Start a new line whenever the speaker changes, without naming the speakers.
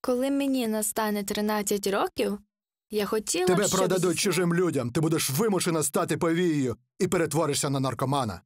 Коли мені настане 13 років, я хотіла. Тебе щоб продадуть
чужим людям, ти будеш вимушена стати повією і перетворишся на наркомана.